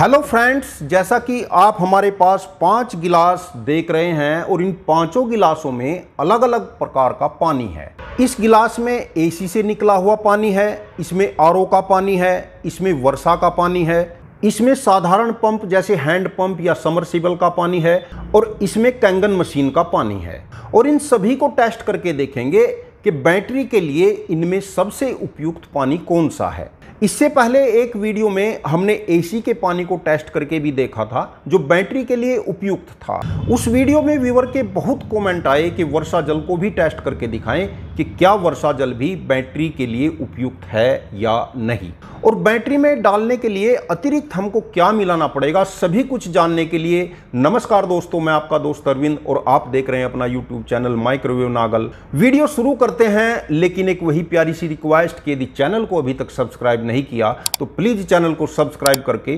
hello friends जैसा कि आप हमारे पास पांच गिलास देख रहे हैं और इन पांचों गिलासों में अलग अलग प्रकार का पानी है इस गिलास में एसी से निकला हुआ पानी है इसमें आर का पानी है इसमें वर्षा का पानी है इसमें साधारण पंप जैसे हैंड पंप या समरसिबल का पानी है और इसमें कैंगन मशीन का पानी है और इन सभी को टेस्ट करके देखेंगे कि बैटरी के लिए इनमें सबसे उपयुक्त पानी कौन सा है इससे पहले एक वीडियो में हमने एसी के पानी को टेस्ट करके भी देखा था जो बैटरी के लिए उपयुक्त था उस वीडियो में व्यूवर के बहुत कमेंट आए कि वर्षा जल को भी टेस्ट करके दिखाएं कि क्या वर्षा जल भी बैटरी के लिए उपयुक्त है या नहीं और बैटरी में डालने के लिए अतिरिक्त हमको क्या मिलाना पड़ेगा सभी कुछ जानने के लिए नमस्कार दोस्तों मैं आपका दोस्त अरविंद और आप देख रहे हैं अपना यूट्यूब चैनल माइक्रोवेव नागल वीडियो शुरू करते हैं लेकिन एक वही प्यारी सी रिक्वेस्ट कि यदि चैनल को अभी तक सब्सक्राइब नहीं किया तो प्लीज़ चैनल को सब्सक्राइब करके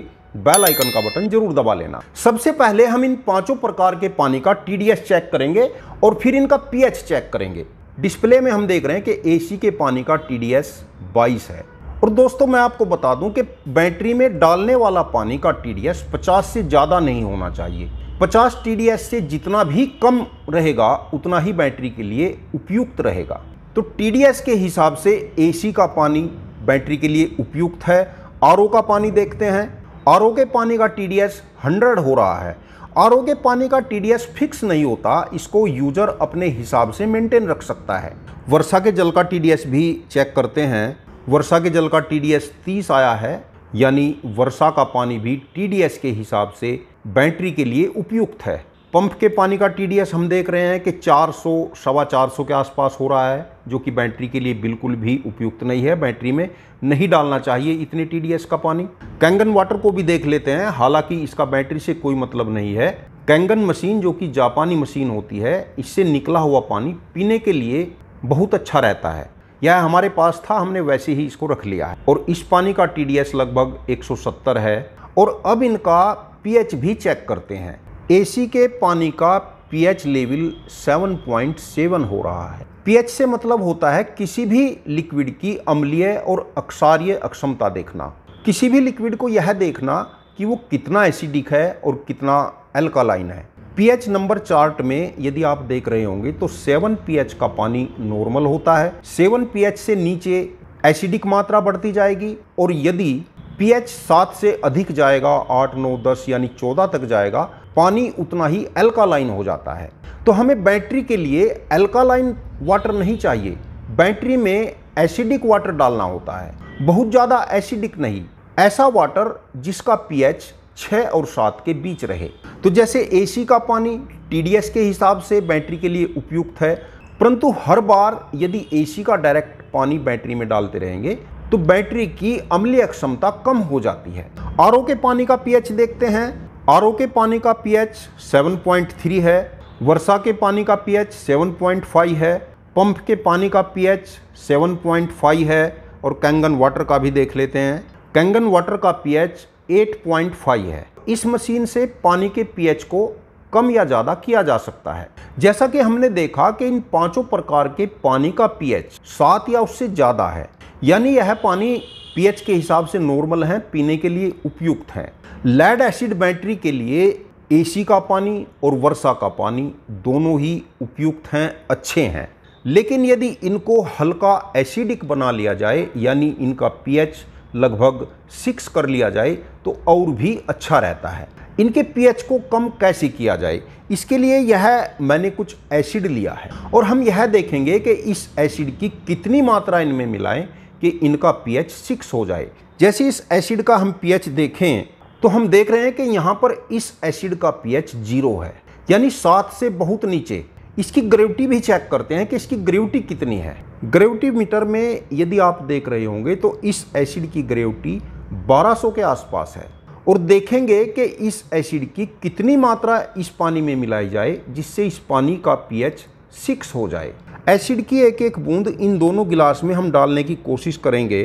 बेल आइकन का बटन जरूर दबा लेना सबसे पहले हम इन पांचों प्रकार के पानी का टीडीएस चेक करेंगे और फिर इनका पीएच चेक करेंगे डिस्प्ले में हम देख रहे हैं कि एसी के पानी का टीडीएस 22 है और दोस्तों मैं आपको बता दूं कि बैटरी में डालने वाला पानी का टी 50 से ज़्यादा नहीं होना चाहिए 50 टी से जितना भी कम रहेगा उतना ही बैटरी के लिए उपयुक्त रहेगा तो टी के हिसाब से ए का पानी बैटरी के लिए उपयुक्त है आर का पानी देखते हैं आर के पानी का टी 100 हो रहा है आर के पानी का टी फिक्स नहीं होता इसको यूजर अपने हिसाब से मेंटेन रख सकता है वर्षा के जल का टी भी चेक करते हैं वर्षा के जल का टी डी एस तीस आया है यानी वर्षा का पानी भी टी डी एस के हिसाब से बैटरी के लिए उपयुक्त है पंप के पानी का टी हम देख रहे हैं कि 400 सवा 400 के आसपास हो रहा है जो कि बैटरी के लिए बिल्कुल भी उपयुक्त नहीं है बैटरी में नहीं डालना चाहिए इतने टी का पानी कैंगन वाटर को भी देख लेते हैं हालांकि इसका बैटरी से कोई मतलब नहीं है कैंगन मशीन जो कि जापानी मशीन होती है इससे निकला हुआ पानी पीने के लिए बहुत अच्छा रहता है यह हमारे पास था हमने वैसे ही इसको रख लिया है और इस पानी का टी लगभग 170 है और अब इनका पीएच भी चेक करते हैं ए के पानी का पीएच लेवल 7.7 हो रहा है पीएच से मतलब होता है किसी भी लिक्विड की अम्लीय और अक्षार्य अक्षमता देखना किसी भी लिक्विड को यह देखना कि वो कितना एसिडिक है और कितना एल्कालाइन है पीएच नंबर चार्ट में यदि आप देख रहे होंगे तो सेवन पीएच का पानी नॉर्मल होता है सेवन पीएच से नीचे एसिडिक मात्रा बढ़ती जाएगी और यदि पीएच सात से अधिक जाएगा आठ नौ दस यानी चौदह तक जाएगा पानी उतना ही एल्कालाइन हो जाता है तो हमें बैटरी के लिए एल्कालाइन वाटर नहीं चाहिए बैटरी में एसिडिक वाटर डालना होता है बहुत ज़्यादा एसिडिक नहीं ऐसा वाटर जिसका पीएच छः और सात के बीच रहे तो जैसे एसी का पानी टीडीएस के हिसाब से बैटरी के लिए उपयुक्त है परंतु हर बार यदि एसी का डायरेक्ट पानी बैटरी में डालते रहेंगे तो बैटरी की अम्लीय क्षमता कम हो जाती है आर के पानी का पीएच देखते हैं आर के पानी का पीएच 7.3 है वर्षा के पानी का पीएच 7.5 है पंप के पानी का पीएच 7.5 है और कैंगन वाटर का भी देख लेते हैं कैंगन वाटर का पीएच 8.5 है इस मशीन से पानी के पीएच को कम या ज़्यादा किया जा सकता है जैसा कि हमने देखा कि इन पांचों प्रकार के पानी का पीएच सात या उससे ज़्यादा है यानी यह पानी पीएच के हिसाब से नॉर्मल है पीने के लिए उपयुक्त है लेड एसिड बैटरी के लिए एसी का पानी और वर्षा का पानी दोनों ही उपयुक्त हैं अच्छे हैं लेकिन यदि इनको हल्का एसिडिक बना लिया जाए यानी इनका पीएच लगभग सिक्स कर लिया जाए तो और भी अच्छा रहता है इनके पीएच को कम कैसे किया जाए इसके लिए यह मैंने कुछ एसिड लिया है और हम यह देखेंगे कि इस एसिड की कितनी मात्रा इनमें मिलाएं कि इनका पीएच सिक्स हो जाए जैसे इस एसिड का हम पीएच देखें तो हम देख रहे हैं कि यहाँ पर इस एसिड का पीएच जीरो है यानी सात से बहुत नीचे इसकी ग्रेविटी भी चेक करते हैं कि इसकी ग्रेविटी कितनी है ग्रेविटी मीटर में यदि आप देख रहे होंगे तो इस एसिड की ग्रेविटी 1200 के आसपास है और देखेंगे कि इस एसिड की कितनी मात्रा इस पानी में मिलाई जाए जिससे इस पानी का पीएच सिक्स हो जाए एसिड की एक एक बूंद इन दोनों गिलास में हम डालने की कोशिश करेंगे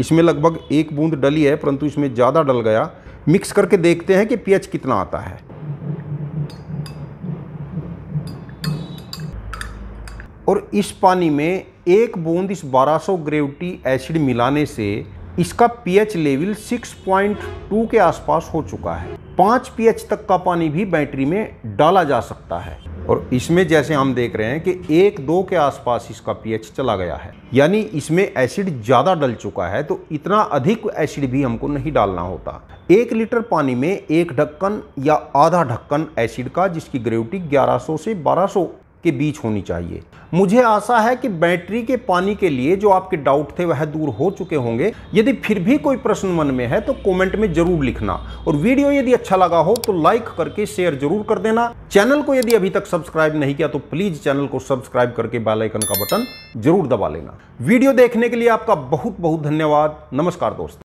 इसमें लगभग एक बूंद डली है परंतु इसमें ज़्यादा डल गया मिक्स करके देखते हैं कि पीएच कितना आता है और इस पानी में एक बूंद इस 1200 सौ ग्रेविटी एसिड मिलाने से इसका पीएच लेवल 6.2 के आसपास हो चुका है पाँच पीएच तक का पानी भी बैटरी में डाला जा सकता है और इसमें जैसे हम देख रहे हैं कि एक दो के आसपास इसका पीएच चला गया है यानी इसमें एसिड ज़्यादा डल चुका है तो इतना अधिक एसिड भी हमको नहीं डालना होता एक लीटर पानी में एक ढक्कन या आधा ढक्कन एसिड का जिसकी ग्रेविटी 1100 से 1200 के बीच होनी चाहिए मुझे आशा है कि बैटरी के पानी के लिए जो आपके डाउट थे वह दूर हो चुके होंगे यदि फिर भी कोई प्रश्न मन में है तो कमेंट में जरूर लिखना और वीडियो यदि अच्छा लगा हो तो लाइक करके शेयर जरूर कर देना चैनल को यदि अभी तक सब्सक्राइब नहीं किया तो प्लीज चैनल को सब्सक्राइब करके बेलाइकन का बटन जरूर दबा लेना वीडियो देखने के लिए आपका बहुत बहुत धन्यवाद नमस्कार दोस्तों